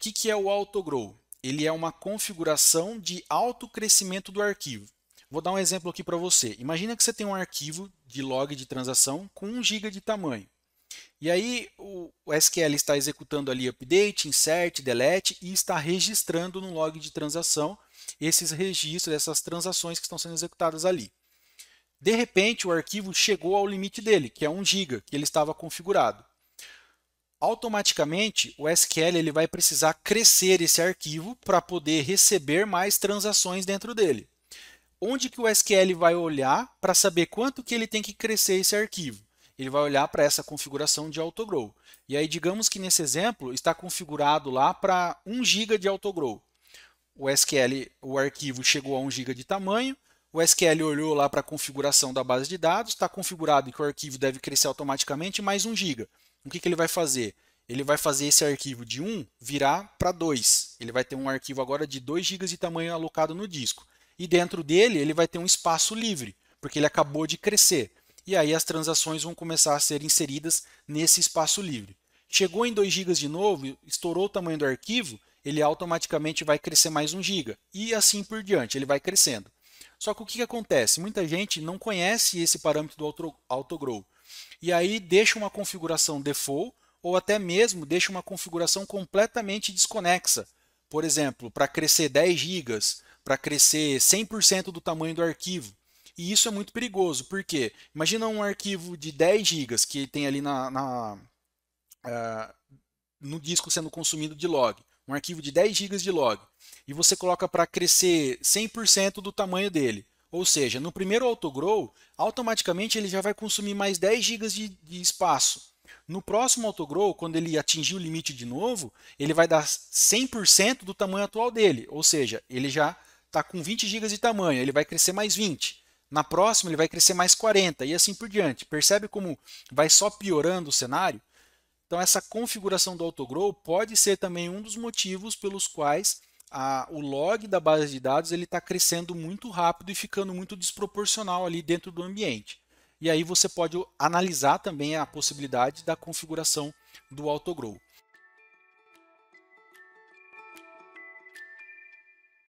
O que, que é o autogrow? Ele é uma configuração de autocrescimento do arquivo. Vou dar um exemplo aqui para você. Imagina que você tem um arquivo de log de transação com 1 GB de tamanho. E aí o SQL está executando ali update, insert, delete e está registrando no log de transação esses registros, essas transações que estão sendo executadas ali. De repente, o arquivo chegou ao limite dele, que é 1 GB, que ele estava configurado automaticamente o SQL ele vai precisar crescer esse arquivo para poder receber mais transações dentro dele. Onde que o SQL vai olhar para saber quanto que ele tem que crescer esse arquivo? Ele vai olhar para essa configuração de autogrow. E aí, digamos que nesse exemplo, está configurado lá para 1 GB de autogrow. O SQL, o arquivo chegou a 1 GB de tamanho, o SQL olhou lá para a configuração da base de dados, está configurado que o arquivo deve crescer automaticamente mais 1 GB o que, que ele vai fazer? Ele vai fazer esse arquivo de 1 virar para 2. Ele vai ter um arquivo agora de 2 GB de tamanho alocado no disco. E dentro dele, ele vai ter um espaço livre, porque ele acabou de crescer. E aí as transações vão começar a ser inseridas nesse espaço livre. Chegou em 2 GB de novo, estourou o tamanho do arquivo, ele automaticamente vai crescer mais 1 GB. E assim por diante, ele vai crescendo. Só que o que, que acontece? Muita gente não conhece esse parâmetro do autogrow e aí deixa uma configuração default ou até mesmo deixa uma configuração completamente desconexa. Por exemplo, para crescer 10 GB, para crescer 100% do tamanho do arquivo. E isso é muito perigoso, porque imagina um arquivo de 10 GB que tem ali na, na uh, no disco sendo consumido de log, um arquivo de 10 GB de log, e você coloca para crescer 100% do tamanho dele. Ou seja, no primeiro autogrow, automaticamente ele já vai consumir mais 10 GB de, de espaço. No próximo autogrow, quando ele atingir o limite de novo, ele vai dar 100% do tamanho atual dele. Ou seja, ele já está com 20 GB de tamanho, ele vai crescer mais 20. Na próxima, ele vai crescer mais 40 e assim por diante. Percebe como vai só piorando o cenário? Então, essa configuração do autogrow pode ser também um dos motivos pelos quais a, o log da base de dados ele está crescendo muito rápido e ficando muito desproporcional ali dentro do ambiente. E aí você pode analisar também a possibilidade da configuração do autogrow.